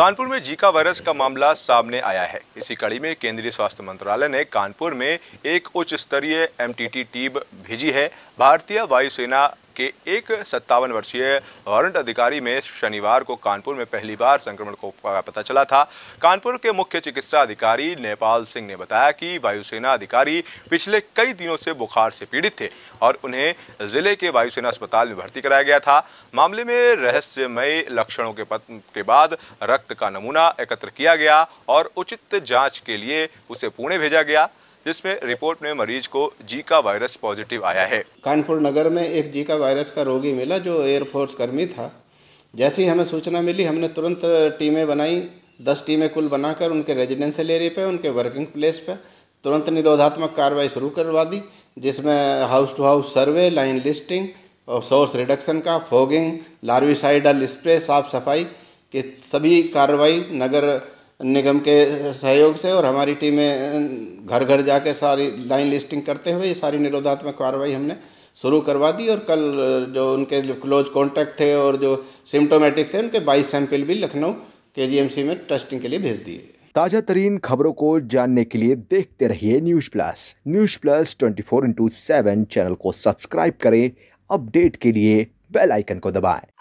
कानपुर में Zika virus का मामला सामने आया है इसी कड़ी में केंद्रीय स्वास्थ्य मंत्रालय ने कानपुर में एक उच्च स्तरीय एमटीटी टीम भेजी है भारतीय वायुसेना के एक सत्तावन वर्षीय वारंट अधिकारी में शनिवार को कानपुर में पहली बार संक्रमण को पता चला था कानपुर के मुख्य चिकित्सा अधिकारी नेपाल सिंह ने बताया कि वायुसेना अधिकारी पिछले कई दिनों से बुखार से पीड़ित थे और उन्हें जिले के वायुसेना अस्पताल में भर्ती कराया गया था मामले में रहस्यमय लक्षणों के, के बाद रक्त का नमूना एकत्र किया गया और उचित जांच के लिए उसे पुणे भेजा गया जिसमें रिपोर्ट में मरीज को जीका वायरस पॉजिटिव आया है कानपुर नगर में एक जीका वायरस का रोगी मिला जो एयरफोर्स कर्मी था जैसे ही हमें सूचना मिली हमने तुरंत टीमें बनाई दस टीमें कुल बनाकर उनके रेजिडेंशियल एरिए पे उनके वर्किंग प्लेस पे तुरंत निरोधात्मक कार्रवाई शुरू करवा दी जिसमें house to house survey line listing और सोर्स रिडक्शन का फॉगिंग लार्विसाइडल स्प्रे साफ सफाई के सभी कार्रवाई नगर निगम के सहयोग से और हमारी टीमें अं, घर घर जाके सारी लाइन लिस्टिंग करते हुए ये सारी निरोधात्मक कार्रवाई हमने शुरू करवा दी और कल जो उनके जो क्लोज कॉन्टैक्ट थे और जो सिम्टोमेटिक थे उनके बाईस सैंपल भी लखनऊ के में टेस्टिंग के लिए भेज दिए ताज़ा तरीन खबरों को जानने के लिए देखते रहिए news plus news plus twenty four into seven channel को सब्सक्राइब करें अपडेट के लिए बेल आइकन को दबाएं